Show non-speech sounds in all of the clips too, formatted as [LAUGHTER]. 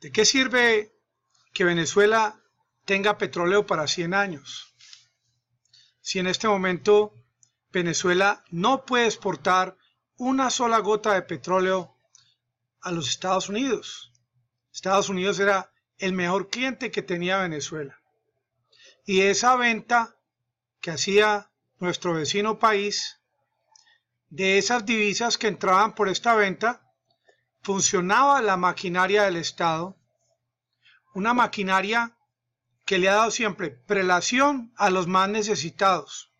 ¿De qué sirve que Venezuela tenga petróleo para 100 años? Si en este momento Venezuela no puede exportar una sola gota de petróleo a los Estados Unidos. Estados Unidos era el mejor cliente que tenía Venezuela. Y esa venta que hacía nuestro vecino país, de esas divisas que entraban por esta venta, funcionaba la maquinaria del Estado, una maquinaria que le ha dado siempre prelación a los más necesitados.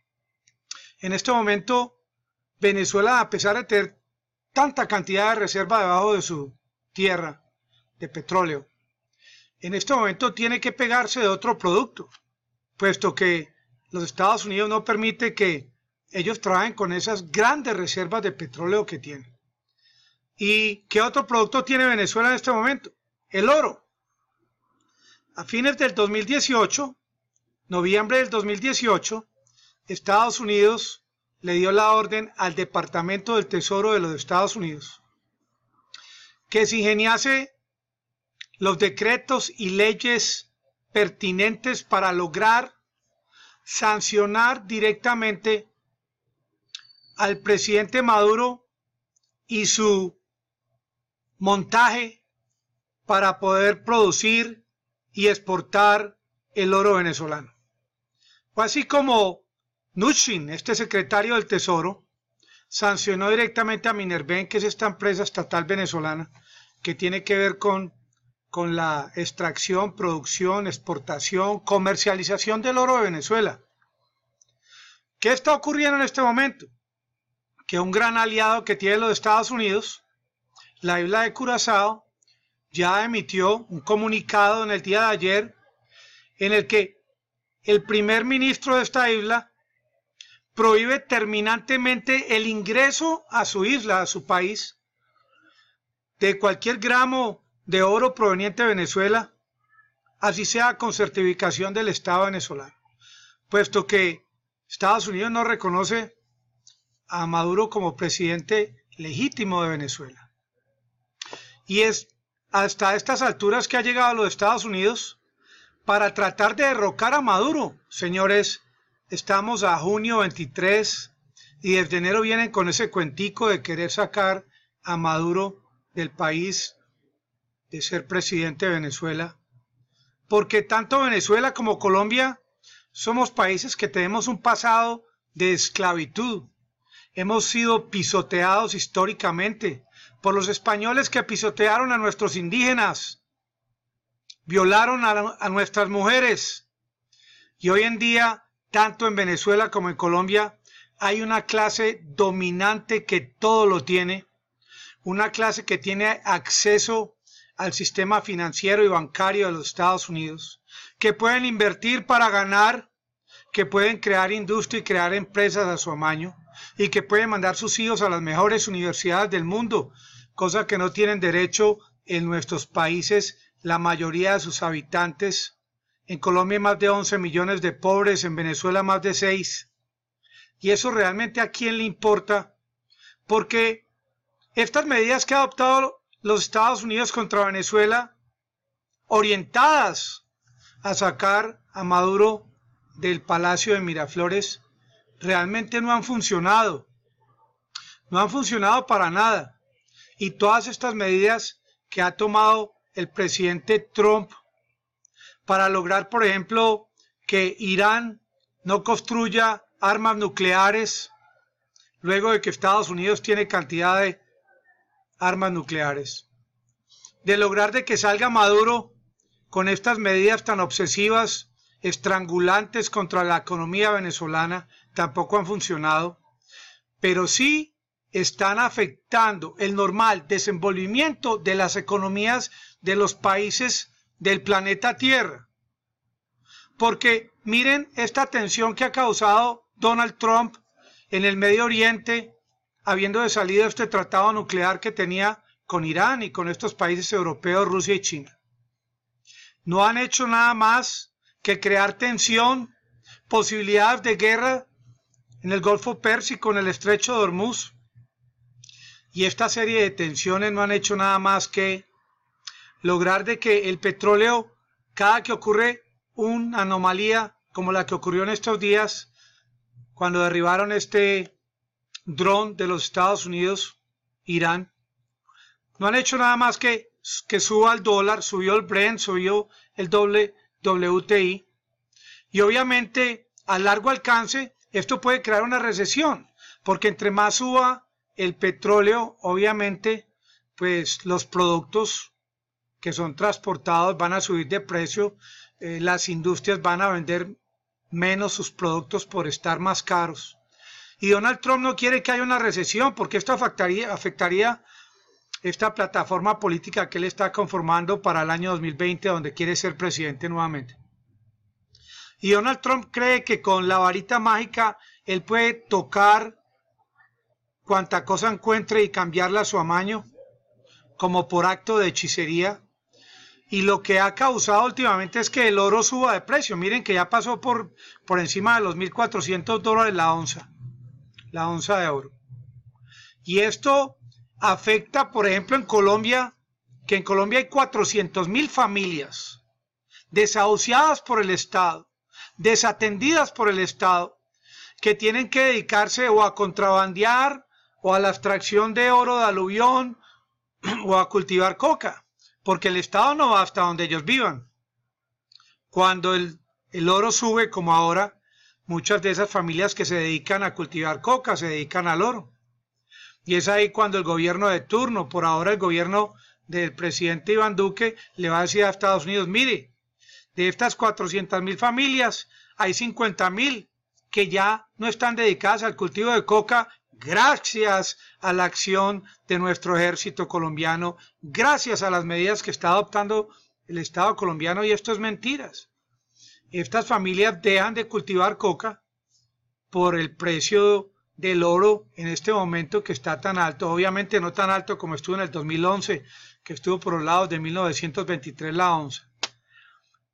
En este momento, Venezuela, a pesar de tener tanta cantidad de reserva debajo de su tierra de petróleo, en este momento tiene que pegarse de otro producto, puesto que los Estados Unidos no permite que ellos trabajen con esas grandes reservas de petróleo que tienen. ¿Y qué otro producto tiene Venezuela en este momento? El oro. A fines del 2018, noviembre del 2018, Estados Unidos le dio la orden al Departamento del Tesoro de los Estados Unidos que se ingeniase los decretos y leyes pertinentes para lograr sancionar directamente al presidente Maduro y su montaje para poder producir y exportar el oro venezolano. Fue así como Nushin, este secretario del Tesoro, sancionó directamente a Minerven, que es esta empresa estatal venezolana que tiene que ver con, con la extracción, producción, exportación, comercialización del oro de Venezuela. ¿Qué está ocurriendo en este momento? Que un gran aliado que tiene los Estados Unidos, la isla de Curazao ya emitió un comunicado en el día de ayer en el que el primer ministro de esta isla prohíbe terminantemente el ingreso a su isla, a su país, de cualquier gramo de oro proveniente de Venezuela, así sea con certificación del Estado venezolano, puesto que Estados Unidos no reconoce a Maduro como presidente legítimo de Venezuela y es hasta estas alturas que ha llegado a los Estados Unidos para tratar de derrocar a Maduro. Señores, estamos a junio 23 y desde enero vienen con ese cuentico de querer sacar a Maduro del país, de ser presidente de Venezuela. Porque tanto Venezuela como Colombia somos países que tenemos un pasado de esclavitud. Hemos sido pisoteados históricamente por los españoles que pisotearon a nuestros indígenas, violaron a, nuestras mujeres. Y hoy en día, tanto en Venezuela como en Colombia, hay una clase dominante que todo lo tiene, una clase que tiene acceso al sistema financiero y bancario de los Estados Unidos, que pueden invertir para ganar, que pueden crear industria y crear empresas a su amaño, y que puede mandar sus hijos a las mejores universidades del mundo, cosa que no tienen derecho en nuestros países la mayoría de sus habitantes. En Colombia más de 11 millones de pobres, en Venezuela más de 6. Y eso realmente a quién le importa, porque estas medidas que ha adoptado los Estados Unidos contra Venezuela, orientadas a sacar a Maduro del Palacio de Miraflores, realmente no han funcionado. No han funcionado para nada. Y todas estas medidas que ha tomado el presidente Trump para lograr, por ejemplo, que Irán no construya armas nucleares luego de que Estados Unidos tiene cantidad de armas nucleares. De lograr de que salga Maduro con estas medidas tan obsesivas estrangulantes contra la economía venezolana tampoco han funcionado, pero sí están afectando el normal desenvolvimiento de las economías de los países del planeta Tierra. Porque miren esta tensión que ha causado Donald Trump en el Medio Oriente, habiendo de este tratado nuclear que tenía con Irán y con estos países europeos, Rusia y China. No han hecho nada más que crear tensión, posibilidad de guerra en el Golfo Pérsico, en el Estrecho de ormuz Y esta serie de tensiones no han hecho nada más que lograr de que el petróleo, cada que ocurre una anomalía como la que ocurrió en estos días, cuando derribaron este dron de los Estados Unidos, Irán, no han hecho nada más que que suba el dólar, subió el Brent, subió el doble WTI. Y obviamente a largo alcance esto puede crear una recesión, porque entre más suba el petróleo, obviamente, pues los productos que son transportados van a subir de precio, eh, las industrias van a vender menos sus productos por estar más caros. Y Donald Trump no quiere que haya una recesión porque esto afectaría, afectaría esta plataforma política que él está conformando para el año 2020, donde quiere ser presidente nuevamente. Y Donald Trump cree que con la varita mágica él puede tocar cuanta cosa encuentre y cambiarla a su amaño, como por acto de hechicería. Y lo que ha causado últimamente es que el oro suba de precio. Miren que ya pasó por, por encima de los 1.400 dólares la onza, la onza de oro. Y esto afecta, por ejemplo, en Colombia, que en Colombia hay 400 mil familias desahuciadas por el Estado, desatendidas por el Estado, que tienen que dedicarse o a contrabandear o a la extracción de oro de aluvión [CLEARS THROAT] o a cultivar coca, porque el Estado no va hasta donde ellos vivan. Cuando el, el oro sube como ahora, muchas de esas familias que se dedican a cultivar coca se dedican al oro. Y es ahí cuando el gobierno de turno, por ahora el gobierno del presidente Iván Duque, le va a decir a Estados Unidos, mire, de estas 400 mil familias, hay 50 mil que ya no están dedicadas al cultivo de coca gracias a la acción de nuestro ejército colombiano, gracias a las medidas que está adoptando el Estado colombiano y esto es mentiras. Estas familias dejan de cultivar coca por el precio del oro en este momento que está tan alto, obviamente no tan alto como estuvo en el 2011, que estuvo por los lados de 1923 la onza.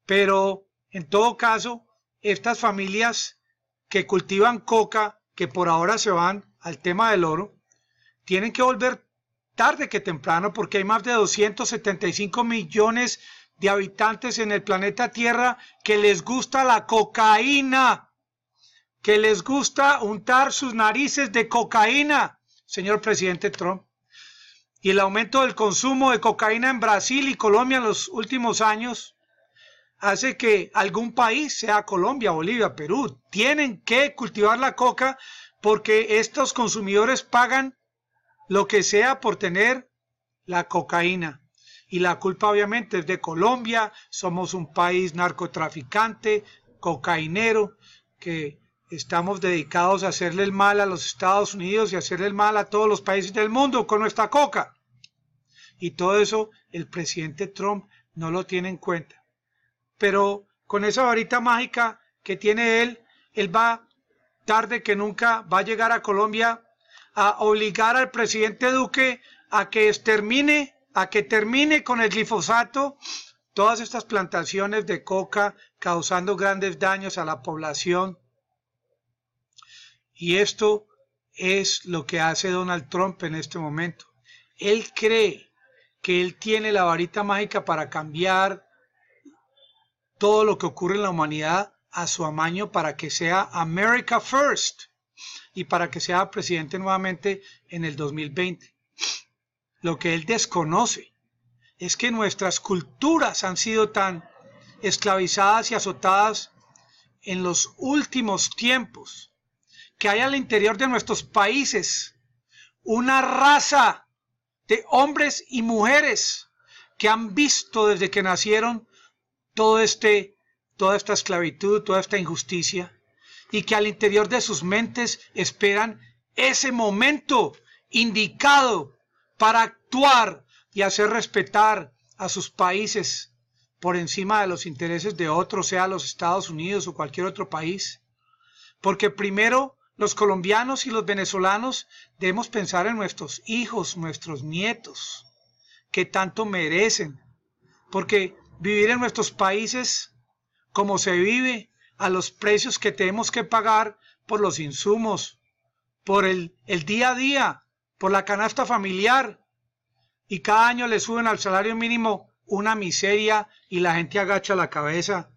Pero en todo caso, estas familias que cultivan coca, que por ahora se van al tema del oro, tienen que volver tarde que temprano porque hay más de 275 millones de habitantes en el planeta Tierra que les gusta la cocaína que les gusta untar sus narices de cocaína, señor presidente Trump. Y el aumento del consumo de cocaína en Brasil y Colombia en los últimos años hace que algún país, sea Colombia, Bolivia, Perú, tienen que cultivar la coca porque estos consumidores pagan lo que sea por tener la cocaína. Y la culpa obviamente es de Colombia, somos un país narcotraficante, cocainero, que estamos dedicados a hacerle el mal a los Estados Unidos y hacerle el mal a todos los países del mundo con nuestra coca. Y todo eso el presidente Trump no lo tiene en cuenta. Pero con esa varita mágica que tiene él, él va tarde que nunca, va a llegar a Colombia a obligar al presidente Duque a que extermine, a que termine con el glifosato todas estas plantaciones de coca causando grandes daños a la población y esto es lo que hace Donald Trump en este momento. Él cree que él tiene la varita mágica para cambiar todo lo que ocurre en la humanidad a su amaño para que sea America First y para que sea presidente nuevamente en el 2020. Lo que él desconoce es que nuestras culturas han sido tan esclavizadas y azotadas en los últimos tiempos que hay al interior de nuestros países una raza de hombres y mujeres que han visto desde que nacieron todo este, toda esta esclavitud, toda esta injusticia, y que al interior de sus mentes esperan ese momento indicado para actuar y hacer respetar a sus países por encima de los intereses de otros, sea los Estados Unidos o cualquier otro país. Porque primero los colombianos y los venezolanos debemos pensar en nuestros hijos, nuestros nietos, que tanto merecen, porque vivir en nuestros países como se vive, a los precios que tenemos que pagar por los insumos, por el, día a día, por la canasta familiar, y cada año le suben al salario mínimo una miseria y la gente agacha la cabeza,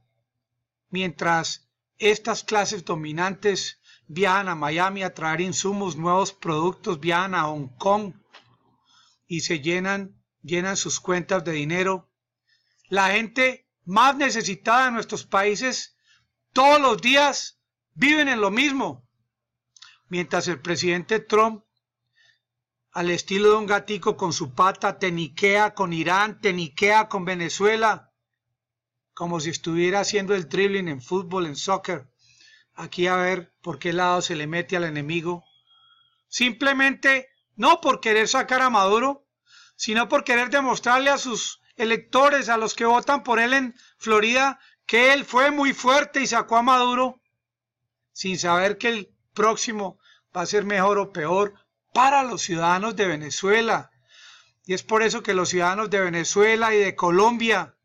mientras estas clases dominantes viajan a Miami a traer insumos, nuevos productos, viajan a Hong Kong y se llenan, llenan sus cuentas de dinero. La gente más necesitada de nuestros países todos los días viven en lo mismo. Mientras el presidente Trump, al estilo de un gatico con su pata, teniquea con Irán, teniquea con Venezuela, como si estuviera haciendo el dribbling en fútbol, en soccer aquí a ver por qué lado se le mete al enemigo. Simplemente no por querer sacar a Maduro, sino por querer demostrarle a sus electores, a los que votan por él en Florida, que él fue muy fuerte y sacó a Maduro, sin saber que el próximo va a ser mejor o peor para los ciudadanos de Venezuela. Y es por eso que los ciudadanos de Venezuela y de Colombia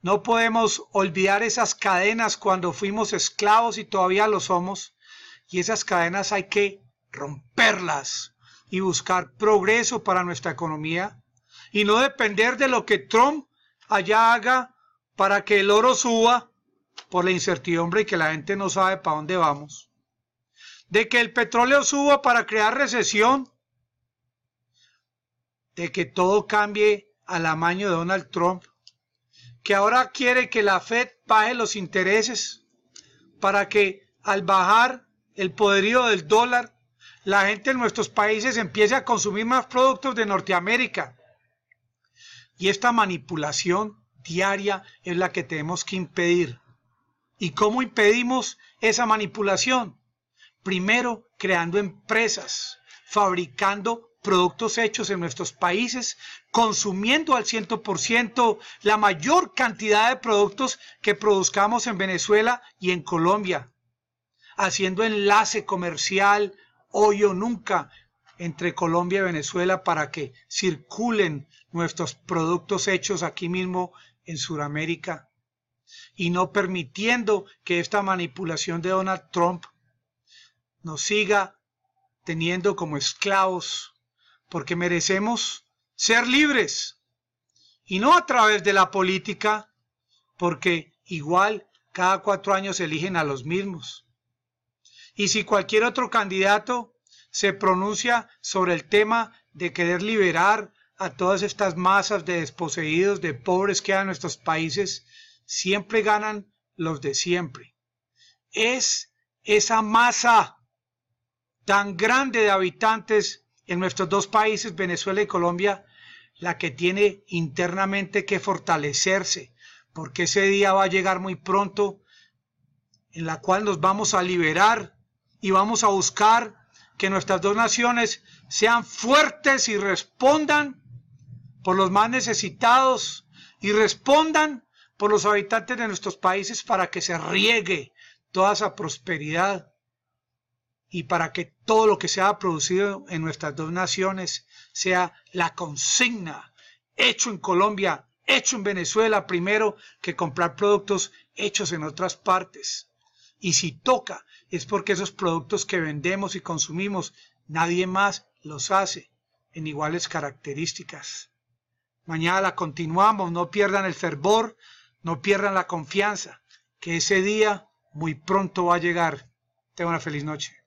no podemos olvidar esas cadenas cuando fuimos esclavos y todavía lo somos. Y esas cadenas hay que romperlas y buscar progreso para nuestra economía y no depender de lo que Trump allá haga para que el oro suba por la incertidumbre y que la gente no sabe para dónde vamos. De que el petróleo suba para crear recesión. De que todo cambie al amaño de Donald Trump que ahora quiere que la Fed pague los intereses para que al bajar el poderío del dólar, la gente en nuestros países empiece a consumir más productos de Norteamérica. Y esta manipulación diaria es la que tenemos que impedir. ¿Y cómo impedimos esa manipulación? Primero, creando empresas, fabricando productos hechos en nuestros países, consumiendo al 100% la mayor cantidad de productos que produzcamos en Venezuela y en Colombia, haciendo enlace comercial hoy o nunca entre Colombia y Venezuela para que circulen nuestros productos hechos aquí mismo en Sudamérica y no permitiendo que esta manipulación de Donald Trump nos siga teniendo como esclavos porque merecemos ser libres y no a través de la política, porque igual cada cuatro años eligen a los mismos. Y si cualquier otro candidato se pronuncia sobre el tema de querer liberar a todas estas masas de desposeídos, de pobres que hay en nuestros países, siempre ganan los de siempre. Es esa masa tan grande de habitantes en nuestros dos países, Venezuela y Colombia, la que tiene internamente que fortalecerse, porque ese día va a llegar muy pronto en la cual nos vamos a liberar y vamos a buscar que nuestras dos naciones sean fuertes y respondan por los más necesitados y respondan por los habitantes de nuestros países para que se riegue toda esa prosperidad y para que todo lo que se ha producido en nuestras dos naciones sea la consigna, hecho en Colombia, hecho en Venezuela, primero que comprar productos hechos en otras partes. Y si toca, es porque esos productos que vendemos y consumimos, nadie más los hace en iguales características. Mañana la continuamos, no pierdan el fervor, no pierdan la confianza, que ese día muy pronto va a llegar. tengo una feliz noche.